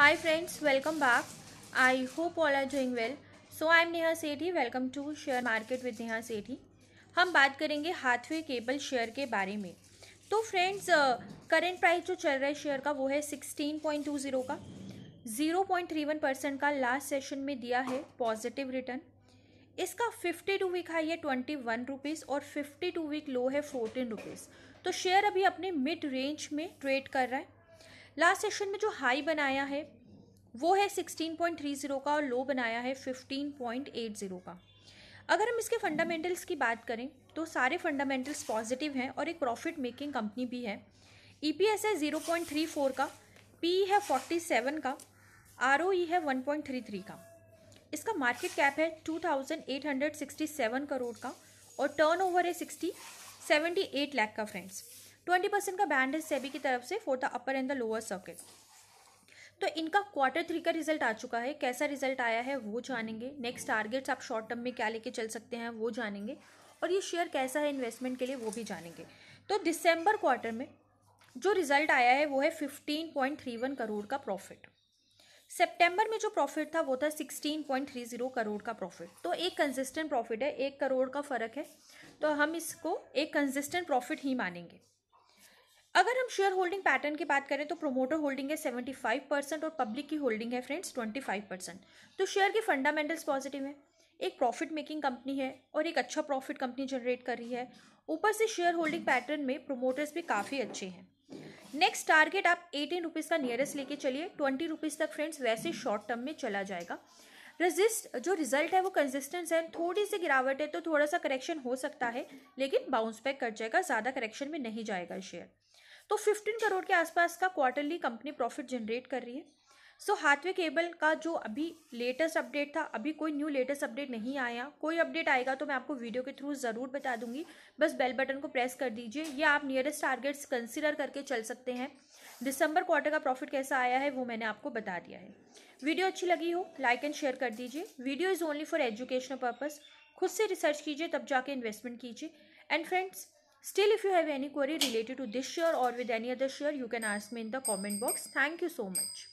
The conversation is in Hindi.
high friends welcome back I hope all are doing well so I am Neha Sethi welcome to share market with Neha Sethi हम बात करेंगे हाथवे केबल शेयर के बारे में तो फ्रेंड्स करेंट प्राइस जो चल रहा है शेयर का वो है सिक्सटीन पॉइंट टू ज़ीरो का zero point three one percent का लास्ट सेशन में दिया है पॉजिटिव रिटर्न इसका फिफ्टी टू वीक हाई है ट्वेंटी वन रुपीज़ और फिफ्टी टू वीक लो है फोर्टीन रुपीज़ तो शेयर अभी अपने मिड रेंज में ट्रेड कर रहा है लास्ट सेशन में जो हाई बनाया है वो है सिक्सटीन पॉइंट थ्री जीरो का और लो बनाया है फिफ्टीन पॉइंट एट जीरो का अगर हम इसके फंडामेंटल्स की बात करें तो सारे फंडामेंटल्स पॉजिटिव हैं और एक प्रॉफिट मेकिंग कंपनी भी है ई पी एस है ज़ीरो पॉइंट थ्री फोर का पी e है फोर्टी सेवन का आर ओ ई है वन पॉइंट थ्री थ्री का इसका मार्केट कैप है two thousand eight hundred sixty seven crore का और टर्न ओवर है सिक्सटी सेवेंटी एट लैख का फ्रेंड्स ट्वेंटी परसेंट का बैंड है सेबी की तरफ से for the upper and the lower circuit तो इनका क्वार्टर थ्री का रिजल्ट आ चुका है कैसा रिजल्ट आया है वो जानेंगे नेक्स्ट टारगेट्स आप शॉर्ट टर्म में क्या लेके चल सकते हैं वो जानेंगे और ये शेयर कैसा है इन्वेस्टमेंट के लिए वो भी जानेंगे तो दिसंबर क्वार्टर में जो रिजल्ट आया है वो है fifteen point three one crore का प्रॉफिट सेप्टेम्बर में जो प्रॉफिट था वो था sixteen point three zero crore का प्रॉफिट तो एक कंसिस्टेंट प्रॉफिट है एक करोड़ का फ़र्क है तो हम इसको एक कंसिस्टेंट प्रॉफिट ही मानेंगे अगर हम शेयर होल्डिंग पैटर्न की बात करें तो प्रोमोटर होल्डिंग है सेवेंटी फाइव परसेंट और पब्लिक की होल्डिंग है फ्रेंड्स ट्वेंटी फाइव परसेंट तो शेयर के फंडामेंटल्स पॉजिटिव हैं एक प्रॉफिट मेकिंग कंपनी है और एक अच्छा प्रॉफिट कंपनी जनरेट कर रही है ऊपर से शेयर होल्डिंग पैटर्न में प्रोमोटर्स भी काफ़ी अच्छे हैं नेक्स्ट टारगेट आप एटीन रुपीज़ का नियरेस्ट लेके चलिए ट्वेंटी रुपीज़ तक फ्रेंड्स वैसे शॉर्ट टर्म में चला जाएगा रेजिस्ट जो रिजल्ट है वो कंसिस्टेंस है थोड़ी सी गिरावट है तो थोड़ा सा करेक्शन हो सकता है लेकिन बाउंस बैक कर जाएगा ज़्यादा करेक्शन में नहीं जाएगा शेयर तो 15 करोड़ के आसपास का क्वार्टरली कंपनी प्रॉफिट जनरेट कर रही है सो so, हाथवे केबल का जो अभी लेटेस्ट अपडेट था अभी कोई न्यू लेटेस्ट अपडेट नहीं आया कोई अपडेट आएगा तो मैं आपको वीडियो के थ्रू ज़रूर बता दूंगी बस बेल बटन को प्रेस कर दीजिए या आप नियरेस्ट टारगेट्स कंसिडर करके चल सकते हैं दिसंबर क्वार्टर का प्रॉफिट कैसा आया है वो मैंने आपको बता दिया है वीडियो अच्छी लगी हो लाइक एंड शेयर कर दीजिए video is only for educational purpose खुद से रिसर्च कीजिए तब जाके इन्वेस्टमेंट कीजिए and friends still if you have any query related to this share और with any other share you can ask me in the comment box thank you so much